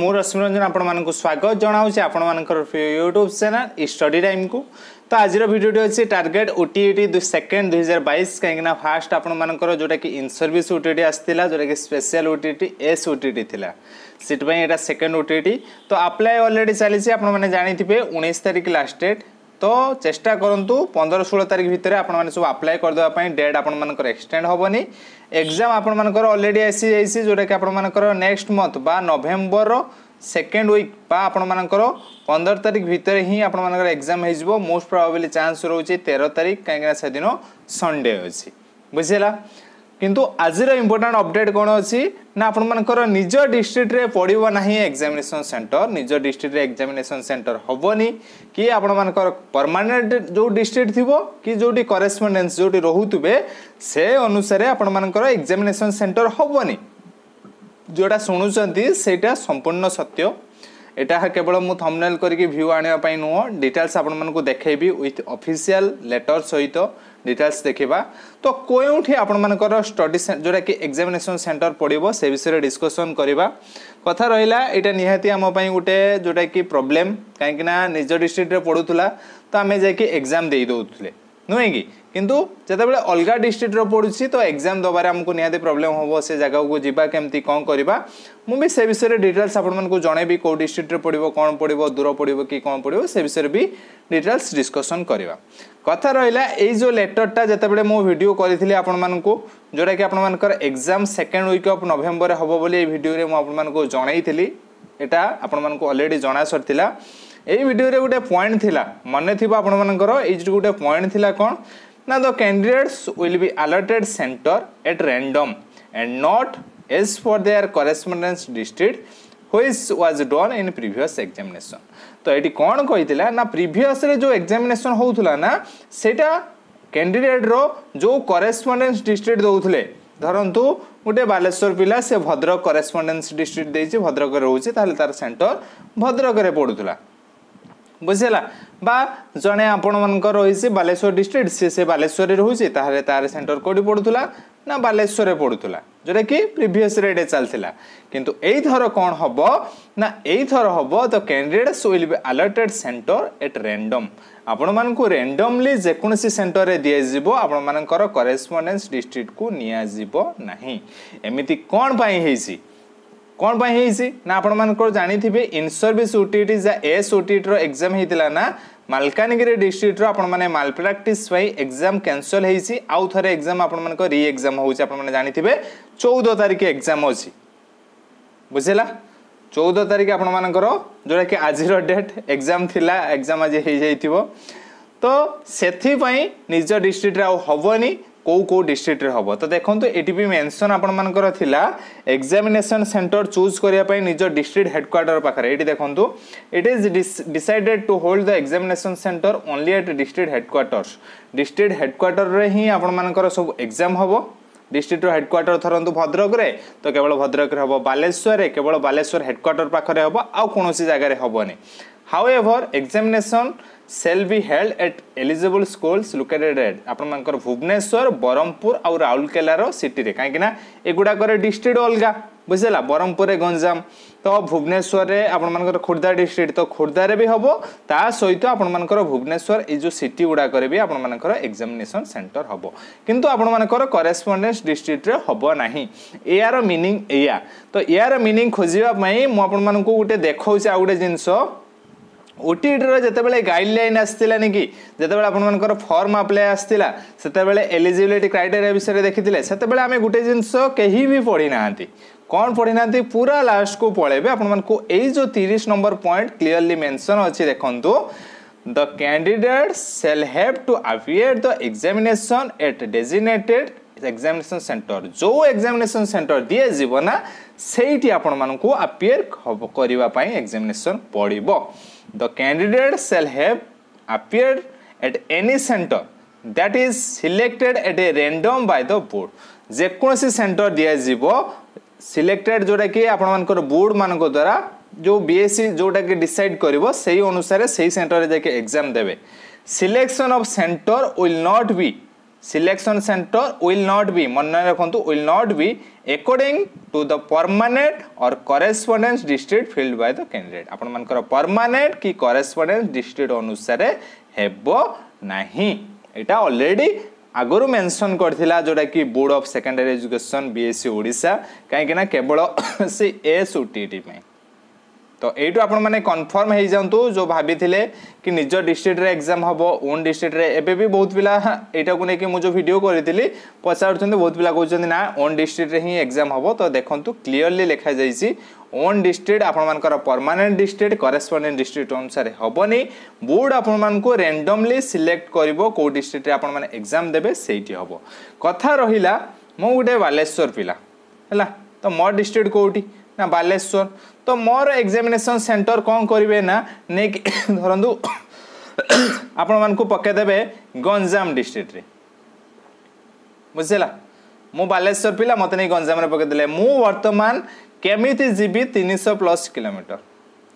ମୁଁ ରଶ୍ମିରଞ୍ଜନ ଆପଣମାନଙ୍କୁ ସ୍ୱାଗତ ଜଣାଉଛି ଆପଣମାନଙ୍କର ୟୁଟ୍ୟୁବ୍ ଚ୍ୟାନେଲ୍ ଇ ଷ୍ଟଡି ଟାଇମ୍କୁ ତ ଆଜିର ଭିଡ଼ିଓଟି ଅଛି ଟାର୍ଗେଟ୍ ଓ ଟି ଟି ଦୁଇ ସେକେଣ୍ଡ ଦୁଇହଜାର ବାଇଶ କାହିଁକିନା ଫାର୍ଷ୍ଟ ଆପଣମାନଙ୍କର ଯେଉଁଟାକି ଇନ୍ ସର୍ଭିସ୍ ଓ ଟି ଟି ଆସିଥିଲା ଯେଉଁଟାକି ସ୍ପେଶାଲ୍ ଓ ଟି ଟି ଏସ୍ ଓ ଟି ଟି ଥିଲା ସେଥିପାଇଁ ଏଇଟା ସେକେଣ୍ଡ ଓ ଟି ଟି ତ ଆପ୍ଲାଏ ଅଲରେଡ଼ି ଚାଲିଛି ଆପଣମାନେ ଜାଣିଥିବେ ଉଣେଇଶ ତାରିଖ ଲାଷ୍ଟ ଡେଟ୍ ତ ଚେଷ୍ଟା କରନ୍ତୁ ପନ୍ଦର ଷୋହଳ ତାରିଖ ଭିତରେ ଆପଣମାନେ ସବୁ ଆପ୍ଲାଏ କରିଦେବା ପାଇଁ ଡେଟ୍ ଆପଣମାନଙ୍କର ଏକ୍ସଟେଣ୍ଡ ହେବନି ଏକ୍ଜାମ୍ ଆପଣମାନଙ୍କର ଅଲରେଡ଼ି ଆସିଯାଇଛି ଯେଉଁଟାକି ଆପଣମାନଙ୍କର ନେକ୍ସଟ ମନ୍ଥ ବା ନଭେମ୍ବରର ସେକେଣ୍ଡ ୱିକ୍ ବା ଆପଣମାନଙ୍କର ପନ୍ଦର ତାରିଖ ଭିତରେ ହିଁ ଆପଣମାନଙ୍କର ଏକ୍ଜାମ୍ ହେଇଯିବ ମୋଷ୍ଟ ପ୍ରୋବାବିଲି ଚାନ୍ସ ରହୁଛି ତେର ତାରିଖ କାହିଁକିନା ସେଦିନ ସଣ୍ଡେ ଅଛି ବୁଝିହେଲା কিন্তু আজির ইম্পୋର୍ଟାଣ୍ଟ ଅପଡେଟ୍ କ'ଣ ଅଛି ନା ଆପଣମାନଙ୍କର ନିଜ ଡିଷ୍ଟ୍ରିକ୍ଟରେ ପଡ଼ିବ ନାହିଁ ଏକ୍ଜାମିନେସନ୍ ସେଣ୍ଟର ନିଜ ଡିଷ୍ଟ୍ରିକ୍ଟରେ ଏକ୍ଜାମିନେସନ୍ ସେଣ୍ଟର ହେବନି କି ଆପଣମାନଙ୍କର ପରମାନେଣ୍ଟ ଯେଉଁ ଡିଷ୍ଟ୍ରିକ୍ଟ ଥିବ କି ଯେଉଁଠି କରେସ୍ପଣ୍ଡେନ୍ସ ଯେଉଁଠି ରହୁଥିବେ ସେ ଅନୁସାରେ ଆପଣମାନଙ୍କର ଏକ୍ଜାମିନେସନ୍ ସେଣ୍ଟର ହେବନି ଯେଉଁଟା ଶୁଣୁଛନ୍ତି ସେଇଟା ସମ୍ପୂର୍ଣ୍ଣ ସତ୍ୟ এটা କେବଳ ମୁଁ ଥମ୍ନେଲ୍ କରିକି ଭ୍ୟୁ ଆଣିବା ପାଇଁ ନୁହଁ ଡିଟେଲ୍ସ ଆପଣମାନଙ୍କୁ ଦେଖେଇବି ୱିଥ୍ ଅଫିସିଆଲ ଲେଟର ସହିତ ଡିଟେଲ୍ସ ଦେଖିବା ତ କେଉଁଠି ଆପଣମାନଙ୍କର ଷ୍ଟଡି ଯେଉଁଟାକି ଏକ୍ଜାମିନେସନ୍ ସେଣ୍ଟର ପଡ଼ିବ ସେ ବିଷୟରେ ଡିସ୍କସନ୍ କରିବା କଥା ରହିଲା ଏଇଟା ନିହାତି ଆମ ପାଇଁ ଗୋଟେ ଯେଉଁଟାକି ପ୍ରୋବ୍ଲେମ୍ କାହିଁକିନା ନିଜ ଡିଷ୍ଟ୍ରିକ୍ଟରେ ପଢ଼ୁଥିଲା ତ ଆମେ ଯାଇକି ଏକ୍ଜାମ୍ ଦେଇ ଦେଉଥିଲେ ନୁହେଁ କି କିନ୍ତୁ ଯେତେବେଳେ ଅଲଗା ଡିଷ୍ଟ୍ରିକ୍ଟର ପଡ଼ୁଛି ତ ଏକ୍ଜାମ୍ ଦେବାରେ ଆମକୁ ନିହାତି ପ୍ରୋବ୍ଲେମ୍ ହେବ ସେ ଜାଗାକୁ ଯିବା କେମିତି କ'ଣ କରିବା ମୁଁ ବି ସେ ବିଷୟରେ ଡିଟେଲ୍ସ ଆପଣମାନଙ୍କୁ ଜଣେଇବି କେଉଁ ଡିଷ୍ଟ୍ରିକ୍ଟରେ ପଡ଼ିବ କ'ଣ ପଡ଼ିବ ଦୂର ପଡ଼ିବ କି କ'ଣ ପଡ଼ିବ ସେ ବିଷୟରେ ବି ଡିଟେଲ୍ସ ଡିସ୍କସନ୍ କରିବା କଥା ରହିଲା ଏଇ ଯେଉଁ ଲେଟର୍ଟା ଯେତେବେଳେ ମୁଁ ଭିଡ଼ିଓ କରିଥିଲି ଆପଣମାନଙ୍କୁ ଯେଉଁଟାକି ଆପଣମାନଙ୍କର ଏକ୍ଜାମ୍ ସେକେଣ୍ଡ ୱିକ୍ ଅଫ୍ ନଭେମ୍ବରରେ ହେବ ବୋଲି ଏଇ ଭିଡ଼ିଓରେ ମୁଁ ଆପଣମାନଙ୍କୁ ଜଣେଇଥିଲି ଏଇଟା ଆପଣମାନଙ୍କୁ ଅଲରେଡ଼ି ଜଣାସରିଥିଲା ଏଇ ଭିଡ଼ିଓରେ ଗୋଟେ ପଏଣ୍ଟ ଥିଲା ମନେ ଥିବ ଆପଣମାନଙ୍କର ଏଇ ଗୋଟେ ପଏଣ୍ଟ ଥିଲା କ'ଣ Now the candidates will be allotted center at random and not as for their correspondence district which was done in previous examination. तो ये कौन कही ना प्रिभस जो एक्जामेसन होता ना से कैंडिडेट्र जो करेस्पंडेन्स डिस्ट्रिक्ट दौले ଧରନ୍ତୁ ଗୋଟେ ବାଲେଶ୍ୱର ପିଲା ସେ ଭଦ୍ରକ କରେସ୍ପଣ୍ଡେନ୍ସ ଡିଷ୍ଟ୍ରିକ୍ଟ ଦେଇଛି ଭଦ୍ରକରେ ରହୁଛି ତାହେଲେ ତାର ସେଣ୍ଟର ଭଦ୍ରକରେ ପଡ଼ୁଥିଲା ବୁଝିହେଲା বা জনে আপনার রয়েছে বালেশ্বর ডিস্ট্রিক্ট সি সে বালেশ্বরের রয়েছে তাহলে তার সেন্টর কোটি পড়ুলা না বালেশ্বরে পড়ুলা যেটা কি প্রিভিয়াস রেটে চালা কিন্তু এইথর কণ হব না এইথর হব the candidates will be allotted centre at random ଆପଣମାନଙ୍କୁ ରେଣ୍ଡମଲି ଯେକୌଣସି ସେଣ୍ଟରରେ ଦିଆଯିବ ଆପଣମାନଙ୍କର କରେସ୍ପଣ୍ଡେନ୍ସ ଡିଷ୍ଟ୍ରିକ୍ଟକୁ ନିଆଯିବ ନାହିଁ ଏମିତି କ'ଣ ପାଇଁ ହେଇଛି କ'ଣ ପାଇଁ ହେଇଛି ନା ଆପଣମାନଙ୍କର ଜାଣିଥିବେ ଇନସର୍ଭିସ୍ ଓଟିଇଟି ଯା ଏସ୍ ଓଟିଇଟିର ଏକ୍ଜାମ୍ ହେଇଥିଲା ନା ମାଲକାନଗିରି ଡିଷ୍ଟ୍ରିକ୍ଟର ଆପଣମାନେ ମାଲପ୍ରାକ୍ଟିସ୍ ପାଇଁ ଏକ୍ଜାମ୍ କ୍ୟାନସଲ୍ ହେଇଛି ଆଉ ଥରେ ଏକ୍ଜାମ୍ ଆପଣମାନଙ୍କ ରି ଏକ୍ଜାମ୍ ହେଉଛି ଆପଣମାନେ ଜାଣିଥିବେ ଚଉଦ ତାରିଖ ଏକ୍ଜାମ୍ ଅଛି ବୁଝିଲା ଚଉଦ ତାରିଖ ଆପଣମାନଙ୍କର ଯେଉଁଟାକି ଆଜିର ଡେଟ୍ ଏକ୍ଜାମ୍ ଥିଲା ଏକ୍ଜାମ୍ ଆଜି ହେଇଯାଇଥିବ ତ ସେଥିପାଇଁ ନିଜ ଡିଷ୍ଟ୍ରିକ୍ଟରେ ଆଉ ହେବନି କେଉଁ କେଉଁ ଡିଷ୍ଟ୍ରିକ୍ଟରେ ହେବ ତ ଦେଖନ୍ତୁ ଏଠି ବି ମେନସନ୍ ଆପଣମାନଙ୍କର ଥିଲା ଏକ୍ଜାମିନେସନ୍ ସେଣ୍ଟର ଚୁଜ୍ କରିବା ପାଇଁ ନିଜ ଡିଷ୍ଟ୍ରିକ୍ଟ ହେଡ଼କ୍ୱାର୍ଟର ପାଖରେ ଏଠି ଦେଖନ୍ତୁ it is decided to hold the examination centre only at district headquarters district ହେଡ଼କ୍ୱାର୍ଟରରେ ହିଁ ଆପଣମାନଙ୍କର ସବୁ ଏକ୍ଜାମ୍ ହେବ ডিস্ট্রিক্টর হেডকোয়ার্টর ধরতু ভদ্রকরে তো কেবল ভদ্রকরে হব বালেশ্বরের কেবল বালেশ্বর হেডকোয়ার্টর পাখে হব আউ কোণী জায়গায় হবনি however examination shall be held at eligible schools located at ଆପଣମାନଙ୍କର ଭୁବନେଶ୍ୱର ବ୍ରହ୍ମପୁର ଆଉ ରାଉରକେଲାର ସିଟିରେ କାହିଁକିନା ଏଗୁଡ଼ାକରେ ଡିଷ୍ଟ୍ରିକ୍ଟ ଅଲଗା ବୁଝିଦେଲା ବ୍ରହ୍ମପୁରରେ ଗଞ୍ଜାମ ତ ଭୁବନେଶ୍ୱରରେ ଆପଣମାନଙ୍କର ଖୋର୍ଦ୍ଧା ଡିଷ୍ଟ୍ରିକ୍ଟ ତ ଖୋର୍ଦ୍ଧାରେ ବି ହେବ ତା ସହିତ ଆପଣମାନଙ୍କର ଭୁବନେଶ୍ୱର ଏଇ ଯେଉଁ ସିଟି ଗୁଡ଼ାକରେ ବି ଆପଣମାନଙ୍କର ଏକ୍ଜାମିନେସନ୍ ସେଣ୍ଟର ହେବ କିନ୍ତୁ ଆପଣମାନଙ୍କର କରେସ୍ପଣ୍ଡେନ୍ସ ଡିଷ୍ଟ୍ରିକ୍ଟରେ ହେବ ନାହିଁ ଏହାର ମିନିଂ ଏଇଆ ତ ଏହାର ମିନିଂ ଖୋଜିବା ପାଇଁ ମୁଁ ଆପଣମାନଙ୍କୁ ଗୋଟେ ଦେଖାଉଛି ଆଉ ଗୋଟେ ଜିନିଷ ଓଟିଇଟିର ଯେତେବେଳେ ଗାଇଡ଼ଲାଇନ୍ ଆସିଥିଲାନି କି ଯେତେବେଳେ ଆପଣମାନଙ୍କର ଫର୍ମ ଆପ୍ଲାଏ ଆସିଥିଲା ସେତେବେଳେ ଏଲିଜିବିଲିଟି କ୍ରାଇଟେରିଆ ବିଷୟରେ ଦେଖିଥିଲେ ସେତେବେଳେ ଆମେ ଗୋଟେ ଜିନିଷ କେହି ବି ପଢ଼ିନାହାନ୍ତି କ'ଣ ପଢ଼ିନାହାନ୍ତି ପୁରା ଲାଷ୍ଟକୁ ପଳେଇବେ ଆପଣମାନଙ୍କୁ ଏଇ ଯେଉଁ ତିରିଶ ନମ୍ବର ପଏଣ୍ଟ କ୍ଲିଅରଲି ମେନ୍ସନ୍ ଅଛି ଦେଖନ୍ତୁ The candidate shall have to appear the examination at designated examination center. जो examination center दिए जीवन ना सेठी आपण मानू को appear करिवा पाई examination पड़िबो the candidate shall have appeared at any center that is selected at a random by the board যেকোনসি সেন্টার দিয়া যাব সিলেক্টেড যোটা কি আপনার বোর্ড মানক দ্বারা যে বিএসসি যোটা কি ডিসাইড করিব সেই অনুসারে সেই সেন্টারে যাকে এক্সাম দেবে selection of centre will not be selection center will not be মনে রাখন্তু will not be according to the permanent or correspondence district filled by the candidate আপন মানকর permanent কি correspondence district অনুসারে হেব নাহি এটা অলরেডি আগরু মেনশন করেছিলা যেটা কি board of secondary education BSC Odisha কাইকি না কেবল সে এসওটিটি পাই তো এইটু আপনার কনফর্ম হয়ে যাতে যে ভাবি কি নিজ ডিস্ট্রিক্টরে এক্সাম হব ওন ডিস্ট্রিক্টরে এবে বি বহু পিলা এইটা নিয়ে মু যে ভিডিও করে পচারুচ্ছেন বহু পিলা কৌন না ওন ডিস্ট্রিক্টরে হি এক্সাম হব তো দেখুন ক্লিয়রলি লেখা যাইছি ওন ডিস্ট্রিক্ট আপনার পরমানেন্ট ডিস্ট্রিক্ট করেসপন্ডেন্ট ডিস্ট্রিক্ট অনুসারে হবনি বোর্ড আপনার র্যান্ডমলি সিলেক্ট করব কেউ ডিস্ট্রিক্টরে আপনার এক্সাম দেবে সেইটি হব কথা রহিলা মু গোটে বালেশ্বর পিলা হল তো মো ডিস্ট্রিক্ট কোটি ना बालेश्वर तो मोर एक्जामिनेसन सेन्टर କ'ଣ କରିବେ ନା ନେଇକି ଧରନ୍ତୁ ଆପଣମାନଙ୍କୁ ପକାଇଦେବେ ଗଞ୍ଜାମ ଡିଷ୍ଟ୍ରିକ୍ଟରେ ବୁଝିଲା ମୁଁ ବାଲେଶ୍ୱର ପିଲା ମୋତେ ନେଇ ଗଞ୍ଜାମରେ ପକାଇଦେଲେ ମୁଁ ବର୍ତ୍ତମାନ କେମିତି ଯିବି ତିନିଶହ ପ୍ଲସ୍ କିଲୋମିଟର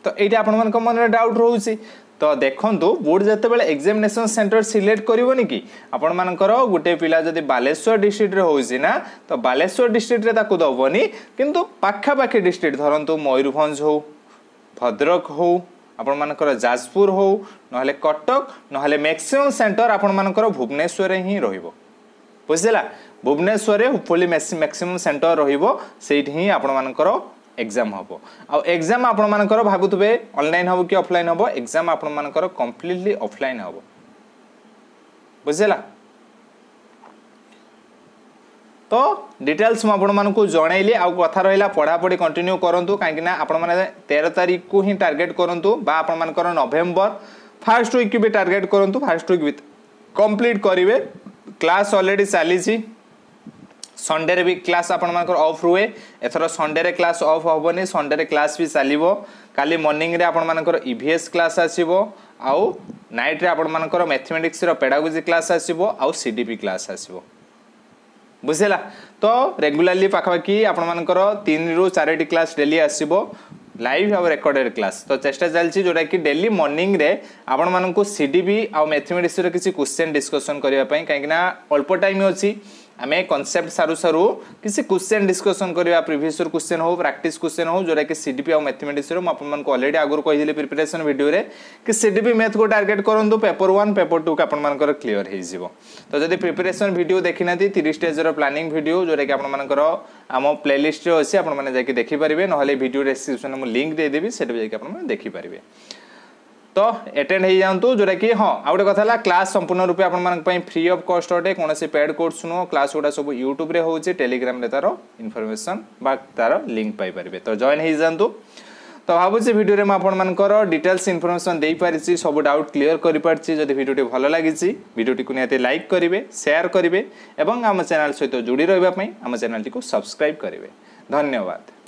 ତ ଏଇଟା ଆପଣମାନଙ୍କ ମନରେ ଡାଉଟ୍ ରହୁଛି ତ ଦେଖନ୍ତୁ ବୋର୍ଡ଼ ଯେତେବେଳେ ଏକ୍ଜାମିନେସନ୍ ସେଣ୍ଟର ସିଲେକ୍ଟ କରିବନି କି ଆପଣମାନଙ୍କର ଗୋଟେ ପିଲା ଯଦି ବାଲେଶ୍ୱର ଡିଷ୍ଟ୍ରିକ୍ଟରେ ହେଉଛି ନା ତ ବାଲେଶ୍ୱର ଡିଷ୍ଟ୍ରିକ୍ଟରେ ତାକୁ ଦେବନି କିନ୍ତୁ ପାଖାପାଖି ଡିଷ୍ଟ୍ରିକ୍ଟ ଧରନ୍ତୁ ମୟୂରଭଞ୍ଜ ହେଉ ଭଦ୍ରକ ହେଉ ଆପଣମାନଙ୍କର ଯାଜପୁର ହେଉ ନହେଲେ କଟକ ନହେଲେ ମ୍ୟାକ୍ସିମମ୍ ସେଣ୍ଟର ଆପଣମାନଙ୍କର ଭୁବନେଶ୍ୱରରେ ହିଁ ରହିବ ବୁଝିଲା ଭୁବନେଶ୍ୱରରେ ହୋପଫୁଲି ମ୍ୟାକ୍ସିମମ୍ ସେଣ୍ଟର ରହିବ ସେଇଠି ହିଁ ଆପଣମାନଙ୍କର এক্সাম হব আউ এক্সাম আপনার ভাবুবে অনলাইন হব কি অফলাইন হব এক্সাম আপনার কমপ্লিটলি অফলাইন হব বুঝলা তো ডিটেলস মু আপনার জনাইলি আথা রা পড়াপড়ি কন্টিনিউ করতু কিনা আপনার তের তারিখ কু হি টার্গেট করতু বা আপনার নভেম্বর ফার্স্ট উইক বি টার্গেট করতু ফার্স্ট উইক কমপ্লিট করবে ক্লাস অলরেডি চালিছি ସଣ୍ଡେରେ ବି କ୍ଲାସ୍ ଆପଣମାନଙ୍କର ଅଫ୍ ରୁହେ ଏଥର ସଣ୍ଡେରେ କ୍ଲାସ୍ ଅଫ୍ ହେବନି ସଣ୍ଡେରେ କ୍ଲାସ୍ ବି ଚାଲିବ କାଲି ମର୍ଣ୍ଣିଂରେ ଆପଣମାନଙ୍କର ଇ ଭି ଏସ୍ କ୍ଲାସ୍ ଆସିବ ଆଉ ନାଇଟ୍ରେ ଆପଣମାନଙ୍କର ମ୍ୟାଥମେଟିକ୍ସର ପେଡ଼ାଗୋଜି କ୍ଲାସ୍ ଆସିବ ଆଉ ସି ଡି ପି କ୍ଲାସ୍ ଆସିବ ବୁଝିଲା ତ ରେଗୁଲାରଲି ପାଖାପାଖି ଆପଣମାନଙ୍କର ତିନିରୁ ଚାରିଟି କ୍ଲାସ୍ ଡେଲି ଆସିବ ଲାଇଭ୍ ଆଉ ରେକର୍ଡେଡ଼ କ୍ଲାସ୍ ତ ଚେଷ୍ଟା ଚାଲିଛି ଯେଉଁଟାକି ଡେଲି ମର୍ଣ୍ଣିଂରେ ଆପଣମାନଙ୍କୁ ସି ଡି ବି ଆଉ ମ୍ୟାଥମେଟିକ୍ସର କିଛି କୋଶ୍ଚେନ୍ ଡିସ୍କସନ୍ କରିବା ପାଇଁ କାହିଁକିନା ଅଳ୍ପ ଟାଇମ୍ ଅଛି आम कनसेप्ट सारू सारू किसी क्वेश्चन डिस्कसन करवा प्रिभस क्वेश्चन हो प्राक्ट क्वेश्चन हो जोटा कि सीडीपी आ मैथमेटिक्स मुझे आपलरेडी आगुरी कही प्रिपेरेसन भिडियो कि सीडीपी मैथ को टारगेट करूँ पेपर वन पेपर टू को आपर क्लीयर हो तो जब प्रिपेरेसन भिडियो देखी ना तीस स्टेजर प्लानिंग भिडियो जोटा कि आपर आम प्लेलीस्ट अच्छे आपने देखिपारे ना भिडियो डेस्क्रिप्सन मुझे लिंक देदेवी से देखिपारे ତ ଆଟେଣ୍ଡ ହେଇଯାଆନ୍ତୁ ଯେଉଁଟାକି ହଁ ଆଉ ଗୋଟେ କଥା ହେଲା କ୍ଲାସ୍ ସମ୍ପୂର୍ଣ୍ଣ ରୂପେ ଆପଣମାନଙ୍କ ପାଇଁ ଫ୍ରି ଅଫ୍ କଷ୍ଟ ଅଟେ କୌଣସି ପେଡ୍ କୋର୍ସ ନୁହଁ କ୍ଲାସ୍ ଗୁଡ଼ା ସବୁ ୟୁଟ୍ୟୁବରେ ହେଉଛି ଟେଲିଗ୍ରାମରେ ତା'ର ଇନଫର୍ମେସନ୍ ବା ତା'ର ଲିଙ୍କ୍ ପାଇପାରିବେ ତ ଜଏନ୍ ହେଇଯାଆନ୍ତୁ ତ ଭାବୁଛି ଭିଡ଼ିଓରେ ମୁଁ ଆପଣମାନଙ୍କର ଡିଟେଲ୍ସ ଇନଫର୍ମେସନ୍ ଦେଇପାରିଛି ସବୁ ଡାଉଟ୍ କ୍ଲିୟର କରିପାରିଛି ଯଦି ଭିଡ଼ିଓଟି ଭଲ ଲାଗିଛି ଭିଡ଼ିଓଟିକୁ ନିହାତି ଲାଇକ୍ କରିବେ ସେୟାର କରିବେ ଏବଂ ଆମ ଚ୍ୟାନେଲ୍ ସହିତ ଯୋଡ଼ି ରହିବା ପାଇଁ ଆମ ଚ୍ୟାନେଲ୍ଟିକୁ ସବସ୍କ୍ରାଇବ୍ କରିବେ ଧନ୍ୟବାଦ